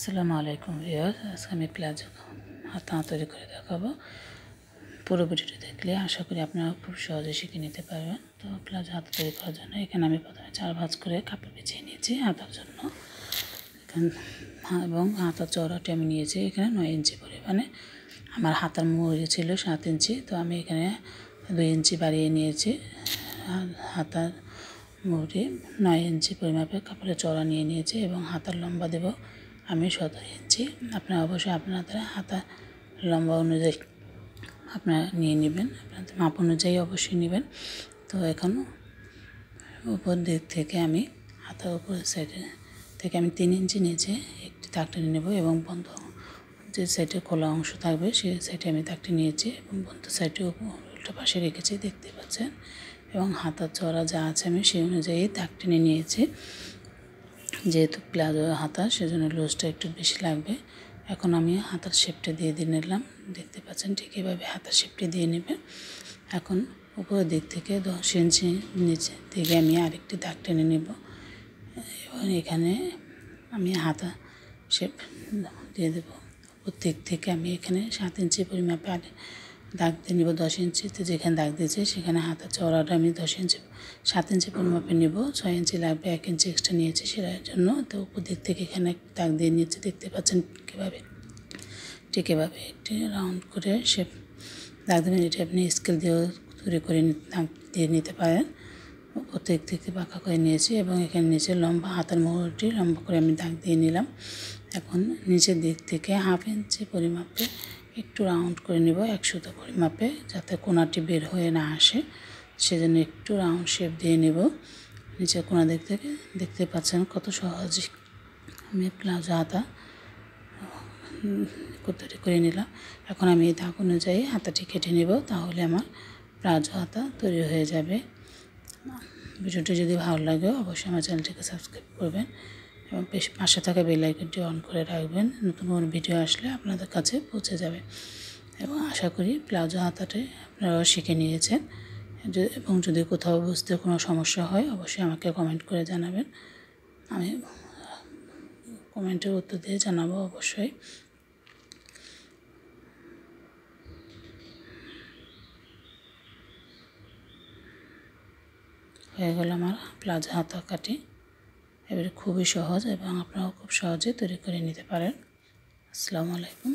আসসালামু আলাইকুম ভিওর আজকে আমি প্লাজো হাতা তৈরি করে দেখাবো পুরো ভিডিওটি দেখলে আশা করি আপনারা খুব সহজে শিখে নিতে পারবেন তো প্লাজো হাত তৈরি করার জন্য এখানে আমি প্রথমে চার ভাঁজ করে কাপড় বেছিয়ে নিয়েছি হাতার জন্য এখানে এবং হাতার চড়াটি আমি নিয়েছি এখানে নয় ইঞ্চি পরিমাণে আমার হাতার মুড়ি ছিল সাত ইঞ্চি তো আমি এখানে দুই ইঞ্চি বাড়িয়ে নিয়েছি হাতার মুড়ি নয় ইঞ্চি পরিমাপে কাপড়ের চড়া নিয়ে নিয়েছি এবং হাতার লম্বা দেবো আমি সতেরো ইঞ্চি আপনারা অবশ্যই আপনাদের হাতা লম্বা অনুযায়ী আপনারা নিয়ে নেবেন আপনাদের মাপ অনুযায়ী অবশ্যই নেবেন তো এখন উপর দিক থেকে আমি হাতার উপর সাইডে থেকে আমি তিন ইঞ্চি নিচে একটি তাকটা নেব এবং বন্ধ যে সাইডে খোলা অংশ থাকবে সেই সাইডে আমি তাকটি নিয়েছি এবং বন্ধ সাইডে উল্টো পাশে রেখেছি দেখতে পাচ্ছেন এবং হাতার চড়া যা আছে আমি সেই অনুযায়ী তাক টেনে নিয়েছি যেহেতু প্লাজো হাতা সেজন্য লুজটা একটু বেশি লাগবে এখন আমি হাতার শেপটা দিয়ে দিয়ে নিলাম দেখতে পাচ্ছেন ঠিক এভাবে হাতার শেপটি দিয়ে নেবে এখন উপরের দিক থেকে দশ ইঞ্চি নিচে থেকে আমি আরেকটি দাগ টেনে নেব এবং এখানে আমি হাতা শেপ দিয়ে দেবো উপর দিক থেকে আমি এখানে সাত ইঞ্চি পরিমাপে আরে দাগ দিয়ে নেব দশ ইঞ্চিতে যেখানে দাগ দিয়েছে সেখানে আছে চওড়াটা আমি দশ ইঞ্চি সাত ইঞ্চি পরিমাপে নেব ছয় ইঞ্চি লাগবে এক ইঞ্চি এক্সট্রা নিয়েছি সেটার জন্য তো উপর দিক থেকে এখানে দাগ দিয়ে নিয়েছি দেখতে পাচ্ছেন কীভাবে ঠিক এভাবে একটি রাউন্ড করে সে দাগ দেবেন এটি আপনি স্কেল দিয়েও তৈরি করে দাগ দিয়ে নিতে পারেন প্রত্যেক থেকে পাকা করে নিয়েছি এবং এখানে নিচে লম্বা হাতের মোহরটি লম্বা করে আমি দাগ দিয়ে নিলাম এখন নিচের দিক থেকে হাফ ইঞ্চি পরিমাপে একটু রাউন্ড করে নেব একশো সুতো করে মাপে যাতে কোনাটি বের হয়ে না আসে সেজন্য একটু রাউন্ড শেপ দিয়ে নেব নিচে কোনা দিক থেকে দেখতে পাচ্ছেন কত সহজে আমি প্লাজো হাতা কুর্তাটি করে নিলাম এখন আমি এই ধাক অনুযায়ী হাতাটি কেটে নেব তাহলে আমার প্লাজো হাতা তৈরি হয়ে যাবে ভিডিওটি যদি ভালো লাগে অবশ্যই আমার চ্যানেলটিকে সাবস্ক্রাইব করবেন বেশ পাশে থাকা বেল আইকনটি অন করে রাখবেন নতুন কোনো ভিডিও আসলে আপনাদের কাছে পৌঁছে যাবে এবং আশা করি প্লাজো হাতাটি আপনারা শিখে নিয়েছেন এবং যদি কোথাও বুঝতে কোনো সমস্যা হয় অবশ্যই আমাকে কমেন্ট করে জানাবেন আমি কমেন্টের উত্তর দিয়ে জানাবো অবশ্যই হয়ে গেল আমার প্লাজো হাতা কাটি এবারে খুবই সহজ এবং আপনারাও খুব সহজে তৈরি করে নিতে পারেন আসসালামু আলাইকুম